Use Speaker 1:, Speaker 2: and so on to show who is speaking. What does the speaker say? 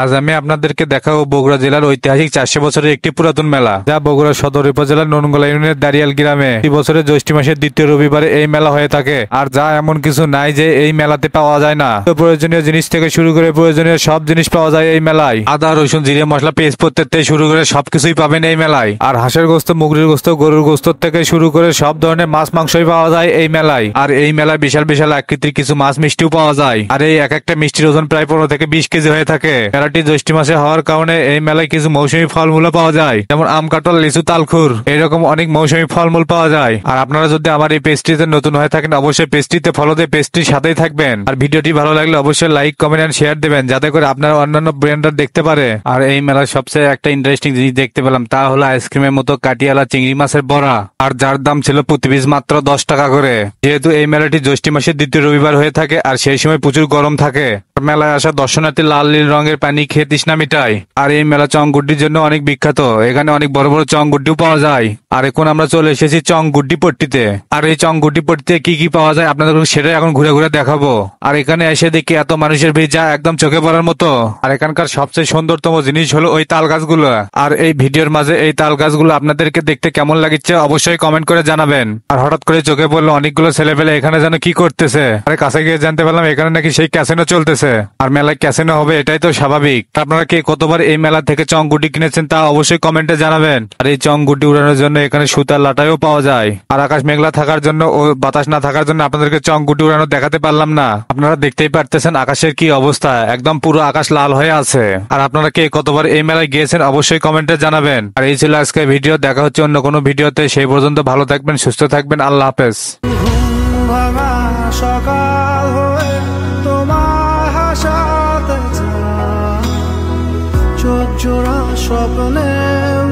Speaker 1: আজ আমি আপনাদেরকে দেখাবো বগুড়া জেলার ঐতিহাসিক চারশো বছরের একটি পুরাতন মেলা যা বগুড়া সদর উপজেলার ননগোলা ইউনিয়নের দারিয়াল গ্রামে এই বছরে জ্যৈষ্ঠ মাসের দ্বিতীয় রবিবারে এই মেলা হয়ে থাকে আর যা এমন কিছু নাই যে এই মেলাতে পাওয়া যায় না প্রয়োজনীয় জিনিস থেকে শুরু করে প্রয়োজনীয় সব জিনিস পাওয়া যায় এই মেলায় আদা রসুন জিরে মশলা পেস্ট থেকে শুরু করে সবকিছুই পাবেন এই মেলায় আর হাঁসের গোস্ত মুগরির গোস্ত গরুর গোস্ত থেকে শুরু করে সব ধরনের মাছ মাংসই পাওয়া যায় এই মেলায় আর এই মেলায় বিশাল বিশাল আকৃতির কিছু মাছ মিষ্টিও পাওয়া যায় আর এই এক একটা মিষ্টির ওজন প্রায় পনেরো থেকে বিশ কেজি হয়ে থাকে মেলাটি জ্যৈষ্ঠ মাসে হওয়ার কারণে এই মেলায় কিছু মৌসুমী ফলমূলও পাওয়া যায় যেমন আম কাঁঠাল লিচু তালখুর এরকম অনেক মৌসুমী ফলমূল পাওয়া যায় আর আপনারা যদি আমার এই পেস্ট্রিতে নতুন হয়ে থাকেন অবশ্যই পেস্ট্রিতে ফলো দিয়ে পেস্ট্রির সাথেই থাকবেন আর ভিডিওটি ভালো লাগলে অবশ্যই লাইক কমেন্ট এন্ড শেয়ার দেবেন যাতে করে আপনারা অন্যান্য ব্র্যান্ডার দেখতে পারে আর এই মেলার সবচেয়ে একটা ইন্টারেস্টিং জিনিস দেখতে পেলাম তা হলো আইসক্রিমের মতো কাটিয়ালা চিংড়ি মাছের বড়া আর যার দাম ছিল প্রতি পিস মাত্র দশ টাকা করে যেহেতু এই মেলাটি জ্যৈষ্ঠ মাসের দ্বিতীয় রবিবার হয়ে থাকে আর সেই সময় প্রচুর গরম থাকে মেলায় আসা দর্শনার্থী লাল নীল রঙের প্যান্ট খেয়ে তৃষ্ণা মিটায় আর এই মেলা চংগুড্ডির জন্য অনেক বিখ্যাত এখানে অনেক বড় বড় চংগুড্ডিও পাওয়া যায় আর এখন আমরা চলে এসেছি চংগুড্ডি পট্টিতে আর এই চংগুড্ডি পট্টিতে কি কি পাওয়া যায় আপনাদের সেটা এখন ঘুরে ঘুরে দেখাবো আর এখানে এসে দেখি এত মানুষের ভিড় যা একদম চোখে পড়ার মতো আর এখানকার সবচেয়ে সুন্দরতম জিনিস হলো ওই তাল গাছগুলো আর এই ভিডিওর মাঝে এই তাল গাছগুলো আপনাদেরকে দেখতে কেমন লাগছে অবশ্যই কমেন্ট করে জানাবেন আর হঠাৎ করে চোখে পড়লো অনেকগুলো ছেলেপেলে এখানে যেন কি করতেছে আর কাছে গিয়ে জানতে পারলাম এখানে নাকি সেই ক্যাসিনো চলতেছে আর মেলায় ক্যাসিনো হবে এটাই তো স্বাভাবিক স্বাভাবিক আপনারা কে কতবার এই মেলা থেকে চংগুটি কিনেছেন তা অবশ্যই কমেন্টে জানাবেন আর এই চংগুটি উড়ানোর জন্য এখানে সুতার লাটাইও পাওয়া যায় আর আকাশ মেঘলা থাকার জন্য ও বাতাস না থাকার জন্য আপনাদেরকে চংগুটি উড়ানো দেখাতে পারলাম না আপনারা দেখতেই পারতেছেন আকাশের কি অবস্থা একদম পুরো আকাশ লাল হয়ে আছে আর আপনারা কে কতবার এই মেলায় গিয়েছেন অবশ্যই কমেন্টে জানাবেন আর এই ছিল আজকে ভিডিও দেখা হচ্ছে অন্য কোনো ভিডিওতে সেই পর্যন্ত ভালো থাকবেন সুস্থ থাকবেন আল্লাহ হাফেজ সকাল জোড়া স্বপ্নে